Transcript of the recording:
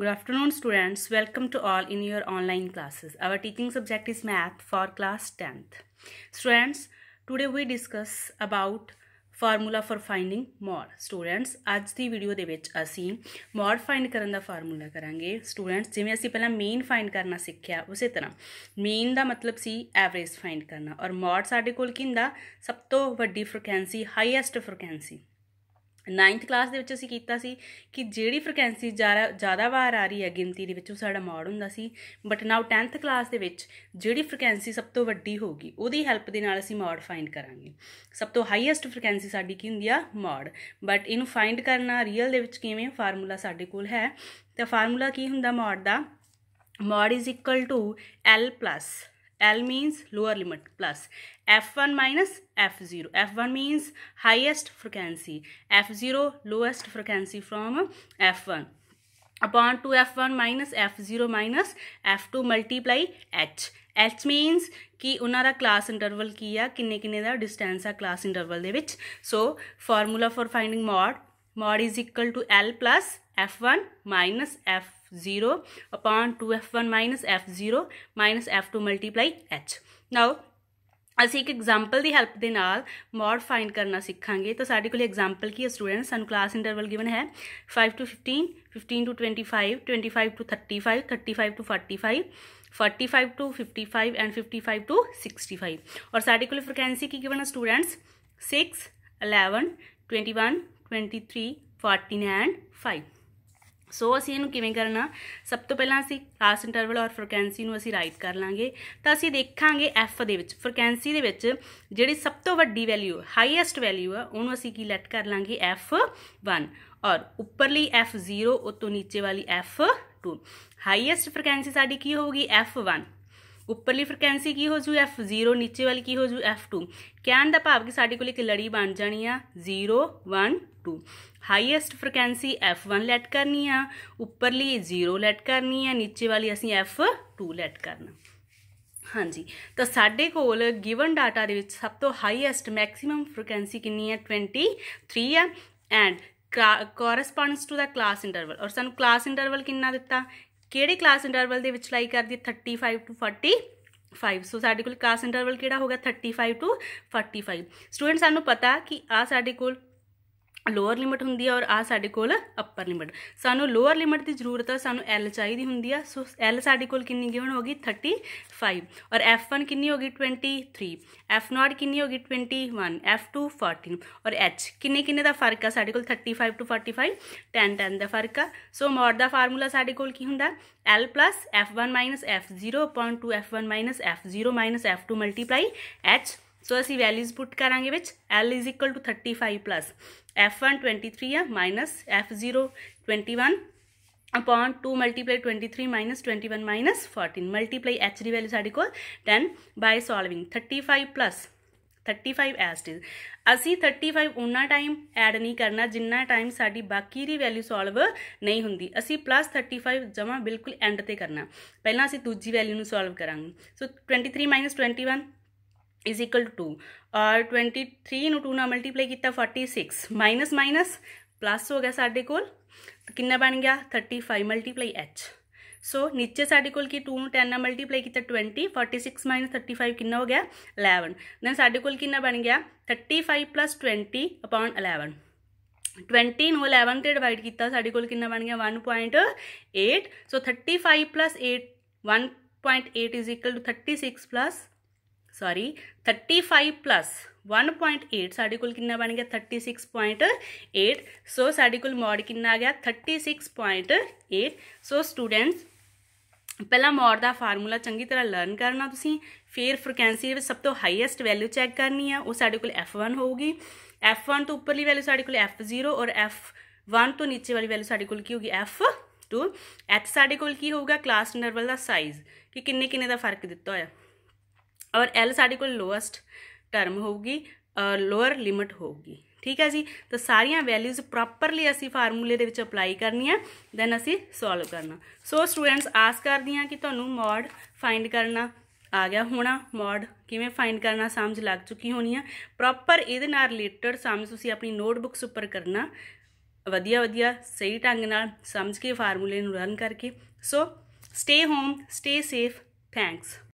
Good afternoon students. Welcome to all in your online classes. Our teaching subject is math for class 10th. Students, today we discuss about formula for finding mode students ਅੱਜ ਦੀ video ਦੇ ਵਿੱਚ ਅਸੀਂ ਮੋਰ find ਕਰਨ ਦਾ formula ਕਰਾਂਗੇ students ਜਿਵੇਂ ਅਸੀਂ ਪਹਿਲਾਂ ਮੀਨ ਫਾਈਂਡ ਕਰਨਾ ਸਿੱਖਿਆ ਉਸੇ ਤਰ੍ਹਾਂ ਮੀਨ ਦਾ ਮਤਲਬ ਸੀ ਐਵਰੇਜ ਫਾਈਂਡ ਕਰਨਾ ਔਰ ਮੋਰ ਸਾਡੇ ਕੋਲ ਕੀ ਹੁੰਦਾ ਸਭ ਤੋਂ ਵੱਡੀ frequency highest frequency 9th class ਦੇ ਵਿੱਚ ਅਸੀਂ ਕੀਤਾ ਸੀ ਕਿ ਜਿਹੜੀ ਫ੍ਰੀਕੁਐਂਸੀ ਜ਼ਿਆਦਾ ਵਾਰ ਆ ਰਹੀ ਹੈ ਗਿਣਤੀ ਦੇ ਵਿੱਚ ਉਹ ਸਾਡਾ ਮੋਡ ਹੁੰਦਾ ਸੀ ਬਟ ਨਾਓ 10th ਕਲਾਸ ਦੇ ਵਿੱਚ ਜਿਹੜੀ ਫ੍ਰੀਕੁਐਂਸੀ ਸਭ ਤੋਂ ਵੱਡੀ ਹੋਗੀ ਉਹਦੀ ਹੈਲਪ ਦੇ ਨਾਲ ਅਸੀਂ ਮੋਡ ਫਾਈਂਡ ਕਰਾਂਗੇ ਸਭ ਤੋਂ ਹਾਈਐਸਟ ਫ੍ਰੀਕੁਐਂਸੀ ਸਾਡੀ ਕੀ ਹੁੰਦੀ ਆ ਮੋਡ ਬਟ ਇਹਨੂੰ ਫਾਈਂਡ ਕਰਨਾ ਰੀਅਲ ਦੇ ਵਿੱਚ ਕਿਵੇਂ ਫਾਰਮੂਲਾ ਸਾਡੇ ਕੋਲ ਹੈ ਤਾਂ ਫਾਰਮੂਲਾ ਕੀ ਹੁੰਦਾ ਮੋਡ ਦਾ mode is equal to l L means lower limit plus F1 minus F0. F1 means highest frequency. F0 lowest frequency from F1. Upon 2F1 minus F0 minus F2 multiply H. H means ki unara class interval kiya kinne kinne da distance a class interval de which. So formula for finding mod. Mod is equal to L plus F1 minus F0 zero upon two F one minus F zero minus F two multiply H now असी एक example की help के नाल mod find करना सीखा तो साढ़े को एग्जाम्पल की है student so class interval given है five to fifteen fifteen to twenty five twenty five to thirty five thirty five to forty five forty five to fifty five and fifty five to sixty five और साढ़े को frequency की given है students six eleven twenty one twenty three fourteen and five so ਅਸੀਂ ਇਹਨੂੰ ਕਿਵੇਂ ਕਰਨਾ ਸਭ ਤੋਂ ਪਹਿਲਾਂ ਅਸੀਂ ਕਾਸ ਇੰਟਰਵਲ ਔਰ ਫ੍ਰੀਕੁਐਂਸੀ ਨੂੰ ਅਸੀਂ ਰਾਈਟ ਕਰ ਲਾਂਗੇ ਤਾਂ ਅਸੀਂ ਦੇਖਾਂਗੇ ਐਫ ਦੇ ਵਿੱਚ ਫ੍ਰੀਕੁਐਂਸੀ ਦੇ ਵਿੱਚ ਜਿਹੜੀ ਸਭ ਤੋਂ ਵੱਡੀ ਵੈਲਿਊ ਹੈ ਹਾਈਐਸਟ ਵੈਲਿਊ ਹੈ ਉਹਨੂੰ ਅਸੀਂ ਕੀ ਲੈਟ ਕਰ ਲਾਂਗੇ f1 ਔਰ ਉੱਪਰਲੀ f0 ਉਤੋਂ ਨੀਚੇ ਵਾਲੀ f2 ਹਾਈਐਸਟ ਫ੍ਰੀਕੁਐਂਸੀ ਸਾਡੀ ਕੀ ਹੋਊਗੀ f1 उपरली फ्रकुएंसी की होजू एफ जीरो नीचे वाली की होजू एफ टू कहन का भाव कि साढ़े को एक लड़ी बन जानी है zero one two highest frequency F one लैट करनी है उपरली जीरो लैट करनी है नीचे वाली असी एफ टू लैट करना हाँ जी तो साढ़े को गिवन डाटा के सब तो हाईएसट मैक्सीम फ्रकुएंसी कि ट्वेंटी थ्री है एंड का corresponds to the class interval और सू क्लास इंटरवल किता ਕਿਹੜੇ ਕਲਾਸ ਇੰਟਰਵਲ ਦੇ ਵਿੱਚ ਲਾਈ ਕਰਦੀ 35 ਟੂ 40 5 ਸੋ ਸਾਡੇ ਕੋਲ ਕਲਾਸ ਇੰਟਰਵਲ ਕਿਹੜਾ ਹੋਗਾ 35 ਟੂ 45 ਸਟੂਡੈਂਟ ਸਾਨੂੰ ਪਤਾ ਕਿ ਆ ਸਾਡੇ ਕੋਲ लोअर लिमिट होंगी और आडे को upper limit so lower limit की जरूरत है सूँ एल चाहिए होंगी सो एल सा कि गिवन होगी थर्टी फाइव और एफ वन कि होगी ट्वेंटी थ्री एफ नॉट कि होगी twenty one F two fourteen और एच किन्ने कि फर्क है साढ़े को thirty five to forty five ten ten का फर्क है सो मॉड का फार्मूला साढ़े को होंगे L plus F one minus F zero point two F one minus F zero minus F two multiply H so ਅਸੀਂ ਵੈਲਿਊਜ਼ ਪੁੱਟ ਕਰਾਂਗੇ ਵਿੱਚ l ਇਕੁਅਲ f1 23 ਆ f0 21 upon two multiply twenty three minus twenty one minus fourteen multiply H D value साढ़े को ten by solving thirty five plus thirty five S D ਅਸੀਂ 35 ਉਨਾ time add ਨਹੀਂ ਕਰਨਾ ਜਿੰਨਾ ਟਾਈਮ ਸਾਡੀ ਬਾਕੀ ਦੀ ਵੈਲਿਊ ਸੋਲਵ ਨਹੀਂ ਹੁੰਦੀ ਅਸੀਂ ਪਲੱਸ 35 ਜਮਾ ਬਿਲਕੁਲ ਐਂਡ ਤੇ ਕਰਨਾ ਪਹਿਲਾਂ ਅਸੀਂ ਦੂਜੀ ਵੈਲਿਊ ਨੂੰ ਸੋਲਵ ਕਰਾਂਗੇ so 23 21 is equal to two और ट्वेंटी थ्री इन टू ना मल्टीप्लाई किया forty six minus minus plus हो गया साढ़े को तो कि बन गया thirty five multiply H so so, नीचे साढ़े को टू न टेन मल्टीप्लाई किया twenty forty six minus thirty five कि हो गया अलैवन दैन साढ़े को बन गया thirty five plus twenty upon eleven twenty no अलैवन से डिवाइड किया साढ़े को बन गया one point eight so thirty five plus eight one point eight is equal to thirty six plus sorry thirty five plus one point eight साढ़े कोल कि बन गया thirty six point eight so साढ़े कोल मॉड कि आ गया thirty six point eight so students पहला मॉड का फार्मूला चंकी तरह लर्न करना तुम फिर फ्रिकुएंसी सब तो हाईएसट वैल्यू चैक करनी है वो साढ़े कोफ वन होगी एफ वन तो उपरली वैल्यू साढ़े एफ जीरो और एफ वन तो नीचे वाली वैल्यू साढ़े को होगी एफ टू एच साढ़े को होगा क्लास इंटरवल का साइज़ कि किन्ने किन्ने का फर्क दिता हो और एल साड़ी को लोएस्ट ਟਰਮ ਹੋਊਗੀ ਲੋਅਰ ਲਿਮਟ ਹੋਊਗੀ ਠੀਕ ਹੈ ਜੀ ਤਾਂ ਸਾਰੀਆਂ ਵੈਲਿਊਜ਼ ਪ੍ਰੋਪਰਲੀ ਅਸੀਂ ਫਾਰਮੂਲੇ ਦੇ ਵਿੱਚ ਅਪਲਾਈ ਕਰਨੀਆਂ ਦੈਨ ਅਸੀਂ ਸੋਲਵ ਕਰਨਾ ਸੋ ਸਟੂਡੈਂਟਸ ਆਸ ਕਰਦੀਆਂ ਕਿ ਤੁਹਾਨੂੰ ਮੋਡ ਫਾਈਂਡ ਕਰਨਾ ਆ ਗਿਆ ਹੋਣਾ ਮੋਡ ਕਿਵੇਂ ਫਾਈਂਡ ਕਰਨਾ ਸਮਝ ਲੱਗ ਚੁੱਕੀ ਹੋਣੀ ਆ ਪ੍ਰੋਪਰ ਇਹਦੇ ਨਾਲ ਰਿਲੇਟਡ ਸਮਝ ਤੁਸੀਂ ਆਪਣੀ ਨੋਟਬੁੱਕਸ ਉੱਪਰ ਕਰਨਾ ਵਧੀਆ ਵਧੀਆ ਸਹੀ ਢੰਗ ਨਾਲ ਸਮਝ ਕੇ ਫਾਰਮੂਲੇ ਨੂੰ ਰਨ ਕਰਕੇ so stay home stay safe thanks